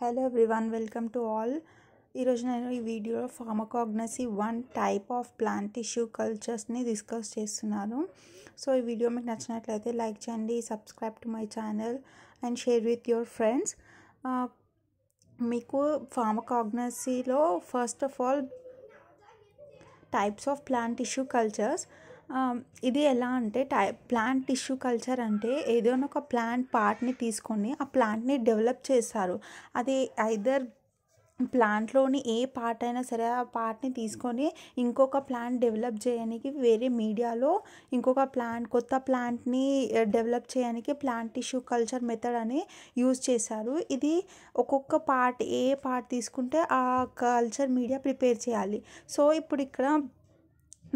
Hello everyone welcome to all ఈరోజు నేను ఈ వీడియోలో pharmacognosy one type of plant tissue కల్చర్స్ని డిస్కస్ చేస్తున్నాను సో ఈ వీడియో మీకు నచ్చినట్లయితే లైక్ చేయండి subscribe to my channel and share with your friends మీకు ఫార్మకాగ్నసీలో first of all types of plant tissue cultures ఇది ఎలా అంటే టై ప్లాంట్ టిష్యూ కల్చర్ అంటే ఏదైనా ఒక ప్లాంట్ పార్ట్ని తీసుకొని ఆ ప్లాంట్ని డెవలప్ చేస్తారు అది ఐదర్ ప్లాంట్లోని ఏ పార్ట్ అయినా సరే ఆ పార్ట్ని తీసుకొని ఇంకొక ప్లాంట్ డెవలప్ చేయడానికి వేరే మీడియాలో ఇంకొక ప్లాంట్ కొత్త ప్లాంట్ని డెవలప్ చేయడానికి ప్లాంట్ టిష్యూ కల్చర్ మెథడ్ అని యూజ్ చేశారు ఇది ఒక్కొక్క పార్ట్ ఏ పార్ట్ తీసుకుంటే ఆ కల్చర్ మీడియా ప్రిపేర్ చేయాలి సో ఇప్పుడు ఇక్కడ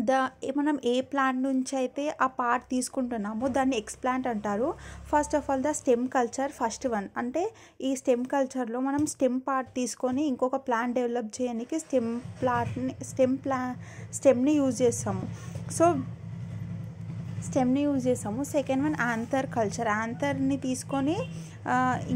ద మనం ఏ ప్లాంట్ నుంచి అయితే ఆ పార్ట్ తీసుకుంటున్నామో దాన్ని ఎక్స్ప్లాంట్ అంటారు first of all the stem culture first one అంటే ఈ స్టెమ్ కల్చర్లో మనం స్టెమ్ పార్ట్ తీసుకొని ఇంకొక ప్లాంట్ డెవలప్ చేయడానికి స్టెమ్ ప్లాంట్ని స్టెమ్ ప్లా స్టెమ్ని యూజ్ చేస్తాము సో స్టెమ్ని యూజ్ చేస్తాము సెకండ్ వన్ ఆంథర్ కల్చర్ ఆంథర్ని తీసుకొని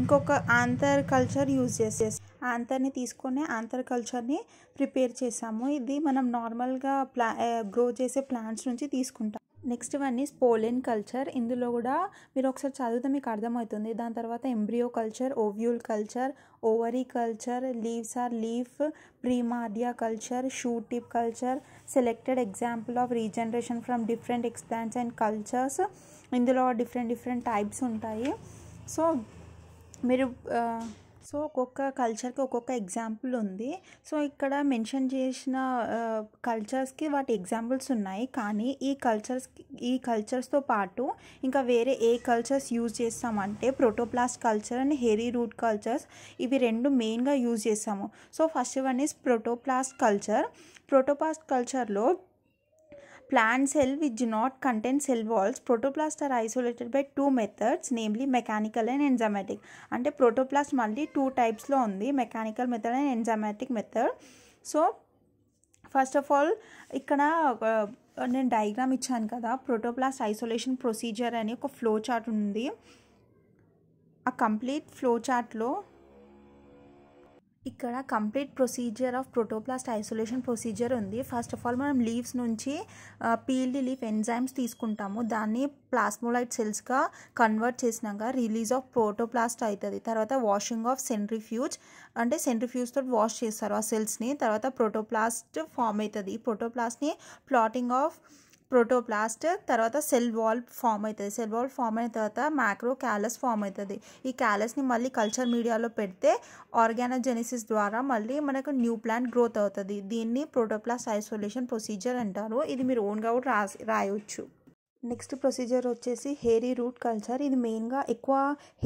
ఇంకొక ఆంథర్ కల్చర్ యూజ్ చేసేస్తాం ఆంతర్ని తీసుకొని ఆంతర్ కల్చర్ని ప్రిపేర్ చేసాము ఇది మనం నార్మల్గా ప్లా గ్రో చేసే ప్లాంట్స్ నుంచి తీసుకుంటాం next one is pollen culture ఇందులో కూడా మీరు ఒకసారి చదివితే మీకు అర్థమవుతుంది దాని తర్వాత embryo culture ovule culture ovary culture leaves or leaf primordia culture shoot tip culture selected example of regeneration from different explants and cultures ఇందులో డిఫరెంట్ డిఫరెంట్ టైప్స్ ఉంటాయి సో మీరు సో ఒక్కొక్క కల్చర్కి ఒక్కొక్క ఎగ్జాంపుల్ ఉంది సో ఇక్కడ మెన్షన్ చేసిన కల్చర్స్కి వాటి ఎగ్జాంపుల్స్ ఉన్నాయి కానీ ఈ కల్చర్స్ ఈ కల్చర్స్తో పాటు ఇంకా వేరే ఏ కల్చర్స్ యూజ్ చేస్తామంటే protoplast culture and hairy root cultures ఇవి రెండు మెయిన్గా యూజ్ చేస్తాము so first one is protoplast culture protoplast కల్చర్లో Plant cell which do not contain cell walls, protoplasts are isolated by two methods, namely mechanical and enzymatic. అంటే protoplast మళ్ళీ two టైప్స్లో ఉంది mechanical method and enzymatic method so first of all ఇక్కడ uh, నేను diagram ఇచ్చాను కదా protoplast isolation procedure అని ఒక ఫ్లో చార్ట్ ఉంది ఆ కంప్లీట్ ఫ్లో చార్ట్లో ఇక్కడ complete procedure of protoplast isolation procedure ఉంది ఫస్ట్ ఆఫ్ ఆల్ మనం లీవ్స్ నుంచి పీల్డ్ లీఫ్ ఎంజైమ్స్ తీసుకుంటాము దాన్ని ప్లాస్మోలైట్ సెల్స్గా కన్వర్ట్ చేసినాక రిలీజ్ ఆఫ్ ప్రోటోప్లాస్ట్ అవుతుంది తర్వాత వాషింగ్ ఆఫ్ సెంట్రిఫ్యూజ్ అంటే సెంట్రిఫ్యూజ్ తోటి వాష్ చేస్తారు ఆ సెల్స్ని తర్వాత ప్రోటోప్లాస్ట్ ఫామ్ అవుతుంది ఈ ప్రోటోప్లాస్ట్ని ప్లాటింగ్ ఆఫ్ ప్రోటోప్లాస్ట్ తర్వాత సెల్ వాల్ ఫామ్ అవుతుంది సెల్ వాల్ ఫామ్ అయిన తర్వాత మ్యాక్రో క్యాలస్ ఫామ్ అవుతుంది ఈ క్యాలస్ని మళ్ళీ కల్చర్ మీడియాలో పెడితే ఆర్గానోజెనిసిస్ ద్వారా మళ్ళీ మనకు న్యూ ప్లాంట్ గ్రోత్ అవుతుంది దీన్ని ప్రోటోప్లాస్ట్ ఐసోలేషన్ ప్రొసీజర్ అంటారు ఇది మీరు ఓన్గా కూడా రాసి నెక్స్ట్ ప్రొసీజర్ వచ్చేసి హెయిరీ రూట్ కల్చర్ ఇది మెయిన్గా ఎక్కువ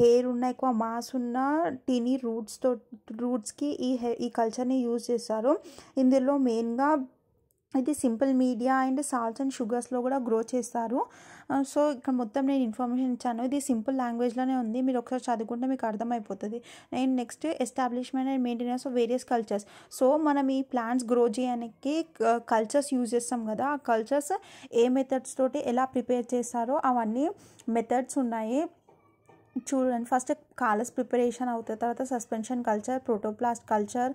హెయిర్ ఉన్న ఎక్కువ మాస్ ఉన్న టీనీ రూట్స్తో రూట్స్కి ఈ హెయిర్ ఈ కల్చర్ని యూజ్ చేస్తారు ఇందులో మెయిన్గా అయితే simple media and salts and షుగర్స్లో కూడా గ్రో చేస్తారు సో ఇక్కడ మొత్తం నేను ఇన్ఫర్మేషన్ ఇచ్చాను ఇది సింపుల్ లాంగ్వేజ్లోనే ఉంది మీరు ఒకసారి చదువుకుంటే మీకు అర్థమైపోతుంది నేను next establishment and maintenance of various cultures so మనం ఈ ప్లాంట్స్ గ్రో చేయడానికి కల్చర్స్ యూజ్ చేస్తాం కదా ఆ కల్చర్స్ ఏ మెథడ్స్ తోటి ఎలా ప్రిపేర్ చేస్తారో అవన్నీ మెథడ్స్ ఉన్నాయి చూడండి ఫస్ట్ కాలస్ ప్రిపరేషన్ అవుతుంది తర్వాత సస్పెన్షన్ కల్చర్ ప్రోటోప్లాస్ట్ కల్చర్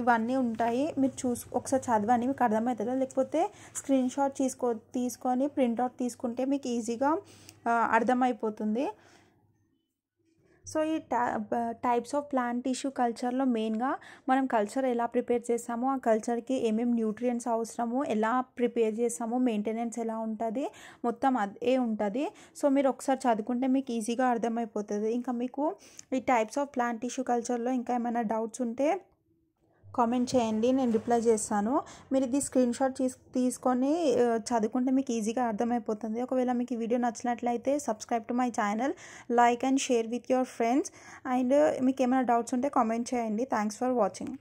ఇవన్నీ ఉంటాయి మీరు చూసు ఒకసారి చదవండి మీకు అర్థమవుతుందా లేకపోతే స్క్రీన్ షాట్ తీసుకో తీసుకొని ప్రింట్అవుట్ తీసుకుంటే మీకు ఈజీగా అర్థమైపోతుంది సో ఈ టైప్స్ ఆఫ్ ప్లాంట్ టిష్యూ కల్చర్లో మెయిన్గా మనం కల్చర్ ఎలా ప్రిపేర్ చేస్తామో ఆ కల్చర్కి ఏమేమి న్యూట్రియంట్స్ అవసరమో ఎలా ప్రిపేర్ చేస్తామో మెయింటెనెన్స్ ఎలా ఉంటుంది మొత్తం అదే ఉంటుంది సో మీరు ఒకసారి చదువుకుంటే మీకు ఈజీగా అర్థమైపోతుంది ఇంకా మీకు ఈ టైప్స్ ఆఫ్ ప్లాంట్ టిష్యూ కల్చర్లో ఇంకా ఏమైనా డౌట్స్ ఉంటే కామెంట్ చేయండి నేను రిప్లై చేస్తాను మీరు ఇది స్క్రీన్ షాట్ తీసుకొని చదువుకుంటే మీకు ఈజీగా అర్థమైపోతుంది ఒకవేళ మీకు ఈ వీడియో నచ్చినట్లయితే subscribe to my channel like and share with your friends and మీకు ఏమైనా డౌట్స్ ఉంటే కామెంట్ చేయండి థ్యాంక్స్ ఫర్ వాచింగ్